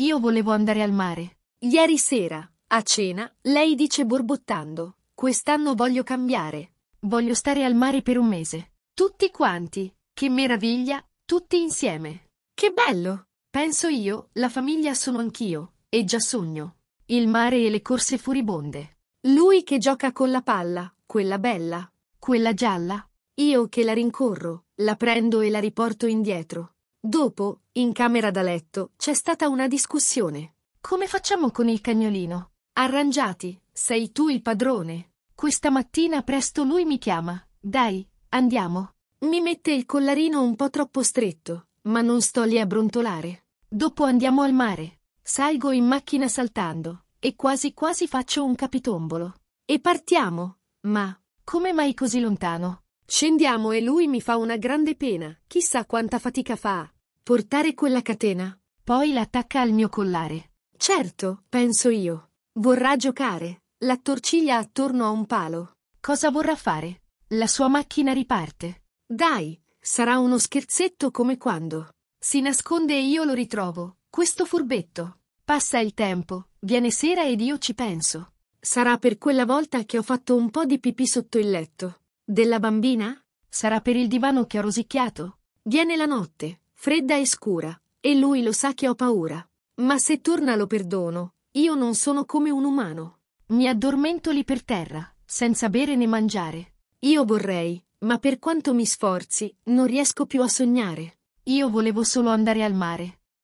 Io volevo andare al mare. Ieri sera, a cena, lei dice borbottando, quest'anno voglio cambiare. Voglio stare al mare per un mese. Tutti quanti. Che meraviglia, tutti insieme. Che bello! Penso io, la famiglia sono anch'io, e già sogno. Il mare e le corse furibonde. Lui che gioca con la palla, quella bella, quella gialla. Io che la rincorro, la prendo e la riporto indietro. Dopo, in camera da letto, c'è stata una discussione. Come facciamo con il cagnolino? Arrangiati, sei tu il padrone. Questa mattina presto lui mi chiama. Dai, andiamo. Mi mette il collarino un po' troppo stretto, ma non sto lì a brontolare. Dopo andiamo al mare. Salgo in macchina saltando e quasi quasi faccio un capitombolo. E partiamo. Ma come mai così lontano? Scendiamo e lui mi fa una grande pena. Chissà quanta fatica fa. Portare quella catena. Poi l'attacca al mio collare. Certo, penso io. Vorrà giocare. L'attorciglia attorno a un palo. Cosa vorrà fare? La sua macchina riparte. Dai, sarà uno scherzetto come quando. Si nasconde e io lo ritrovo. Questo furbetto. Passa il tempo, viene sera ed io ci penso. Sarà per quella volta che ho fatto un po' di pipì sotto il letto. Della bambina? Sarà per il divano che ho rosicchiato? Viene la notte, fredda e scura, e lui lo sa che ho paura. Ma se torna lo perdono, io non sono come un umano. Mi addormento lì per terra, senza bere né mangiare. Io vorrei, ma per quanto mi sforzi, non riesco più a sognare. Io volevo solo andare al mare.